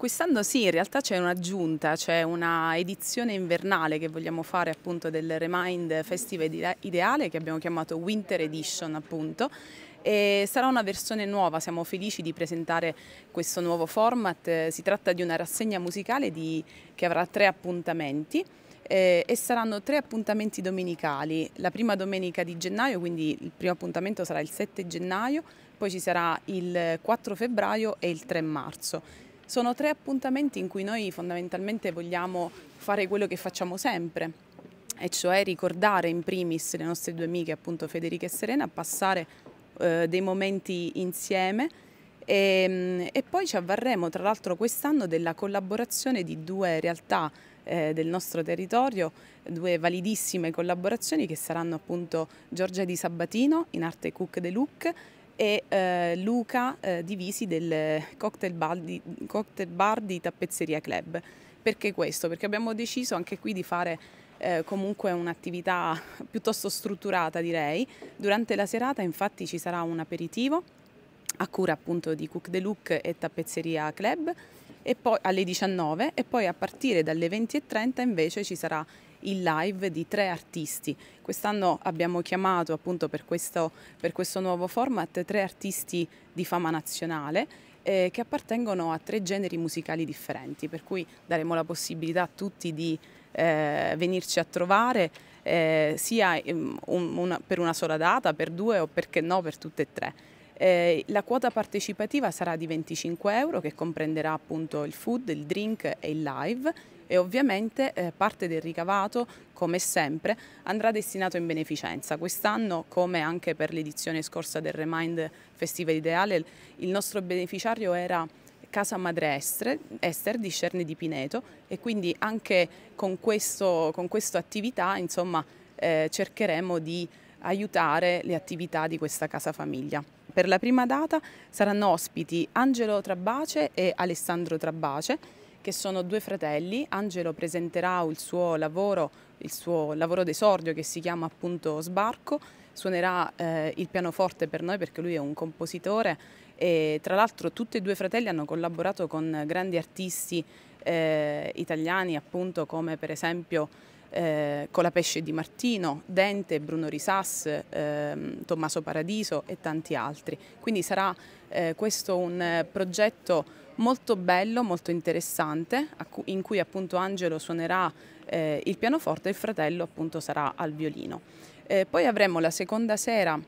Quest'anno sì, in realtà c'è un'aggiunta, c'è una edizione invernale che vogliamo fare appunto del Remind Festival Ideale che abbiamo chiamato Winter Edition appunto e sarà una versione nuova, siamo felici di presentare questo nuovo format, si tratta di una rassegna musicale di... che avrà tre appuntamenti eh, e saranno tre appuntamenti domenicali, la prima domenica di gennaio, quindi il primo appuntamento sarà il 7 gennaio, poi ci sarà il 4 febbraio e il 3 marzo. Sono tre appuntamenti in cui noi fondamentalmente vogliamo fare quello che facciamo sempre e cioè ricordare in primis le nostre due amiche appunto Federica e Serena passare eh, dei momenti insieme e, ehm, e, poi ci avverremo tra l'altro quest'anno della collaborazione di due realtà eh, del nostro territorio, due validissime collaborazioni che saranno appunto Giorgia di Sabatino in arte Cook de Look e eh, Luca eh, Divisi del cocktail bar, di, cocktail bar, di, Tappezzeria Club. Perché questo? Perché abbiamo deciso anche qui di fare eh, comunque un'attività piuttosto strutturata direi. Durante la serata infatti ci sarà un aperitivo a cura appunto di Cook De Look e Tappezzeria Club e poi alle 19 e poi a partire dalle 20.30 invece ci sarà il live di tre artisti. Quest'anno abbiamo chiamato appunto per questo, per questo nuovo format tre artisti di fama nazionale eh, che appartengono a tre generi musicali differenti, per cui daremo la possibilità a tutti di eh, venirci a trovare eh, sia um, una, per una sola data, per due o perché no per tutte e tre. Eh, la quota partecipativa sarà di 25 euro che comprenderà appunto il food, il drink e il live e ovviamente eh, parte del ricavato, come sempre, andrà destinato in beneficenza. Quest'anno, come anche per l'edizione scorsa del Remind Festival Ideale, il nostro beneficiario era Casa Madre Estre, Ester di Cerne di Pineto e quindi anche con, questo, con questa attività insomma, eh, cercheremo di aiutare le attività di questa casa famiglia. Per la prima data saranno ospiti Angelo Trabace e Alessandro Trabace, che sono due fratelli. Angelo presenterà il suo lavoro, il suo lavoro d'esordio che si chiama appunto Sbarco, suonerà eh, il pianoforte per noi perché lui è un compositore e tra l'altro tutti e due i fratelli hanno collaborato con grandi artisti eh, italiani appunto come per esempio eh, Colapesce Di Martino, Dente, Bruno Risas, ehm, Tommaso Paradiso e tanti altri. Quindi sarà eh, questo un eh, progetto molto bello, molto interessante, in cui appunto Angelo suonerà eh, il pianoforte e il fratello appunto sarà al violino. Eh, poi avremo la seconda sera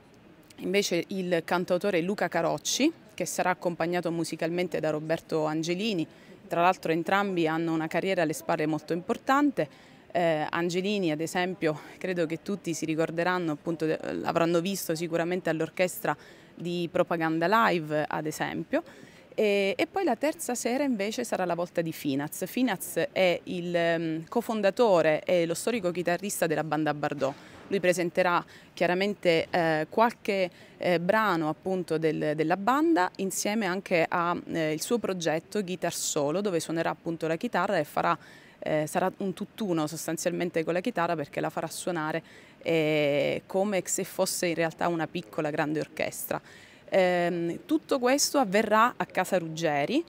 invece il cantautore Luca Carocci, che sarà accompagnato musicalmente da Roberto Angelini, tra l'altro entrambi hanno una carriera alle spalle molto importante, eh, Angelini ad esempio credo che tutti si ricorderanno, appunto eh, avranno visto sicuramente all'orchestra di Propaganda Live ad esempio e, e, poi la terza sera invece sarà la volta di Finaz. Finaz è il um, cofondatore e lo storico chitarrista della banda Bardot. Lui presenterà chiaramente eh, qualche eh, brano appunto del, della banda insieme anche al eh, suo progetto Guitar Solo dove suonerà appunto la chitarra e farà eh, sarà un tutt'uno sostanzialmente con la chitarra perché la farà suonare eh, come se fosse in realtà una piccola grande orchestra. Ehm, tutto questo avverrà a Casa Ruggeri